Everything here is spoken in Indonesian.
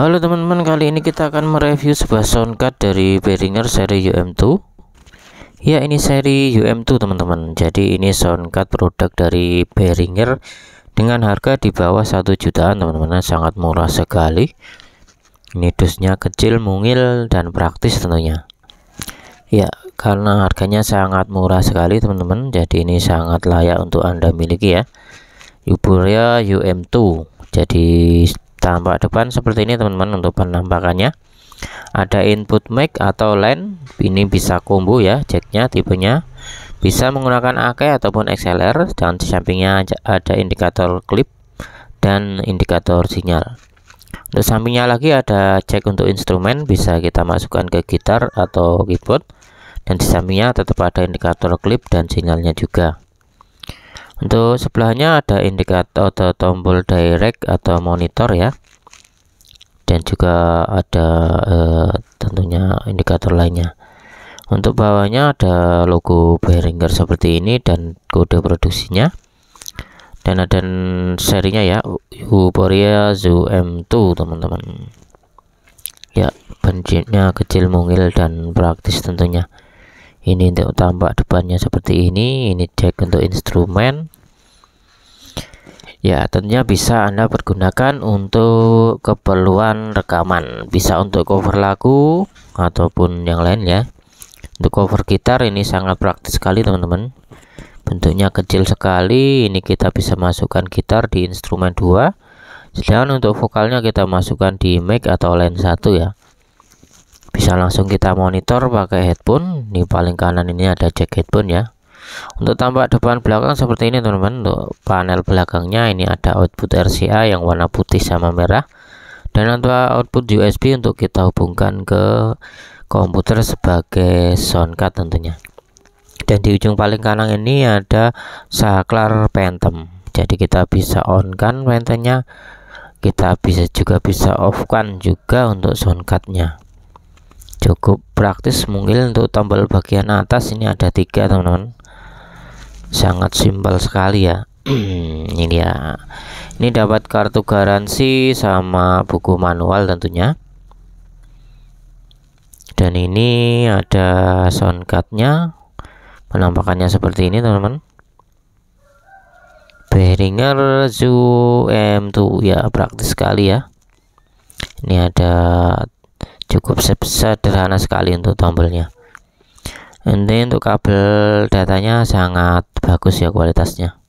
Halo teman-teman, kali ini kita akan mereview sebuah soundcard dari Behringer seri UM2 Ya ini seri UM2 teman-teman Jadi ini soundcard produk dari Behringer Dengan harga di bawah 1 jutaan teman-teman Sangat murah sekali Ini dusnya kecil, mungil, dan praktis tentunya Ya karena harganya sangat murah sekali teman-teman Jadi ini sangat layak untuk anda miliki ya Yuburia UM2 Jadi tampak depan seperti ini teman-teman untuk penampakannya ada input mic atau line ini bisa combo ya jacknya tipenya bisa menggunakan AK ataupun XLR dan di sampingnya ada indikator clip dan indikator sinyal untuk sampingnya lagi ada jack untuk instrumen bisa kita masukkan ke gitar atau keyboard dan di sampingnya tetap ada indikator clip dan sinyalnya juga untuk sebelahnya ada indikator atau tombol direct atau monitor ya. Dan juga ada eh, tentunya indikator lainnya. Untuk bawahnya ada logo Behringer seperti ini dan kode produksinya. Dan ada serinya ya, Euphoria Zoo M2 teman-teman. Ya, bencinya kecil mungil dan praktis tentunya ini untuk tambah depannya seperti ini ini jack untuk instrumen ya tentunya bisa anda pergunakan untuk keperluan rekaman bisa untuk cover lagu ataupun yang lain ya untuk cover gitar ini sangat praktis sekali teman-teman bentuknya kecil sekali ini kita bisa masukkan gitar di instrumen 2 sedangkan untuk vokalnya kita masukkan di mic atau line satu ya bisa langsung kita monitor pakai headphone di paling kanan ini ada jack headphone ya untuk tampak depan belakang seperti ini teman-teman untuk panel belakangnya ini ada output RCA yang warna putih sama merah dan untuk output USB untuk kita hubungkan ke komputer sebagai sound card tentunya dan di ujung paling kanan ini ada saklar phantom jadi kita bisa on kan phantomnya kita bisa juga bisa off kan juga untuk sound cardnya cukup praktis mungkin untuk tombol bagian atas ini ada tiga teman-teman sangat simpel sekali ya ini dia ini dapat kartu garansi sama buku manual tentunya dan ini ada soundcardnya penampakannya seperti ini teman-teman Behringer Zoo M2 ya praktis sekali ya ini ada cukup sederhana sekali untuk tombolnya ini untuk kabel datanya sangat bagus ya kualitasnya